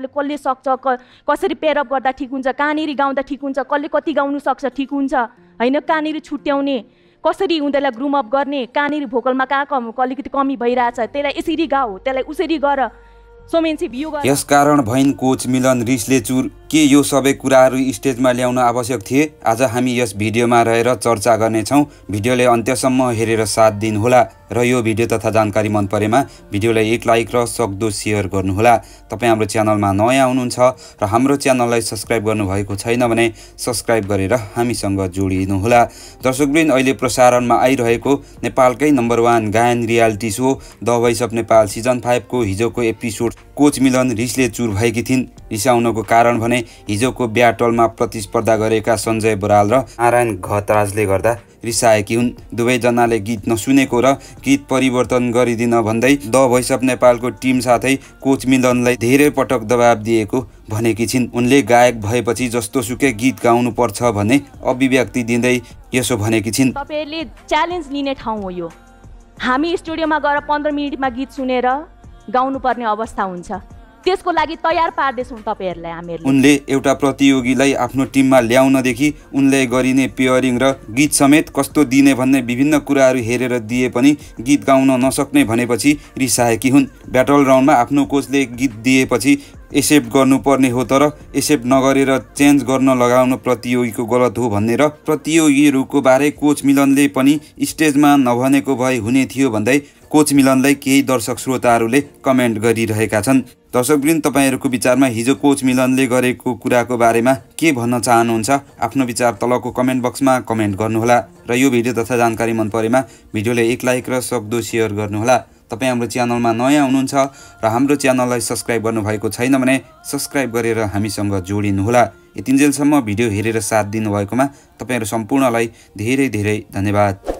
कसले सक्छ क कसरी पेरअप गर्दा ठिक हुन्छ कहाँनिर गाउँदा ठिक हुन्छ कसले कति गाउनु सक्छ ठिक हुन्छ होइन कहाँनिर छुट्याउने कसरी उनीहरूलाई ग्रुमअप गर्ने कहाँनिर भोकलमा कहाँ कम अलिकति कमी भइरहेछ त्यसलाई यसरी गाऊ त्यसलाई उसरी गर यस कारण भैन कोच मिलन रिसले चुर के यो सबै कुराहरू स्टेजमा ल्याउन आवश्यक थिए आज हामी यस भिडियोमा रहेर चर्चा गर्नेछौँ भिडियोले अन्त्यसम्म हेरेर साथ दिनुहोला र यो भिडियो तथा जानकारी मन परेमा भिडियोलाई एक लाइक र सक्दो सेयर गर्नुहोला तपाईँ हाम्रो च्यानलमा नयाँ हुनुहुन्छ र हाम्रो च्यानललाई सब्सक्राइब गर्नुभएको छैन भने सब्सक्राइब गरेर हामीसँग जोडिनुहोला दर्शकवृन्द अहिले प्रसारणमा आइरहेको नेपालकै नम्बर वान गायन reality show the voice of Nepal season फाइभको हिजोको एपिसोड कोच मिलन रिसले चुर भएकी थिइन् रिसाउनको कारण भने हिजोको ब्याटलमा प्रतिस्पर्धा गरेका सञ्जय बराल र नारायण घतराजले गर्दा रिसाएकी हुन् दुवैजनाले गीत नसुनेको र गीत परिवर्तन गरिदिन भन्दै द भोइस अफ नेपालको टिम साथै कोच मिलनलाई धेरै पटक दबाब दिएको भनेकी छिन् उनले गायक भएपछि जस्तो सुकै गीत गाउनु पर्छ भने अभिव्यक्ति दिँदै यसो भनेकी छिन् तपाईँहरूले च्यालेन्ज लिने ठाउँ हो यो हामी स्टुडियोमा गएर पन्ध्र मिनटमा गीत सुनेर गाउनुपर्ने अवस्था हुन्छ त्यसको लागि तयार पार्दैछौँ तपाईँहरूलाई हामीहरू उनले एउटा प्रतियोगीलाई आफ्नो टिममा ल्याउनदेखि उनले गरिने पेयरिङ र गीत समेत कस्तो दिने भन्ने विभिन्न कुराहरू हेरेर दिए पनि गीत गाउन नसक्ने भनेपछि रिसाएकी हुन् ब्याटल राउन्डमा आफ्नो कोचले गीत दिएपछि एसेप्ट गर्नुपर्ने हो तर एक्सेप्ट नगरेर चेन्ज गर्न लगाउन प्रतियोगीको गलत हो भनेर प्रतियोगीहरूको बारे कोच मिलनले पनि स्टेजमा नभनेको भए हुने थियो भन्दै कोच मिलनलाई केही दर्शक श्रोताहरूले कमेन्ट गरिरहेका छन् दर्शकवृन्द तपाईँहरूको विचारमा हिजो कोच मिलनले गरेको कुराको बारेमा के भन्न चाहनुहुन्छ आफ्नो विचार तलको कमेन्ट बक्समा कमेन्ट गर्नुहोला र यो भिडियो तथा जानकारी मन परेमा भिडियोलाई एक लाइक र सक्दो सेयर गर्नुहोला तपाईँ हाम्रो च्यानलमा नयाँ हुनुहुन्छ र हाम्रो च्यानललाई सब्सक्राइब गर्नुभएको छैन भने सब्सक्राइब गरेर हामीसँग जोडिनुहोला यतिन्जेलसम्म भिडियो हेरेर साथ दिनुभएकोमा तपाईँहरू सम्पूर्णलाई धेरै धेरै धन्यवाद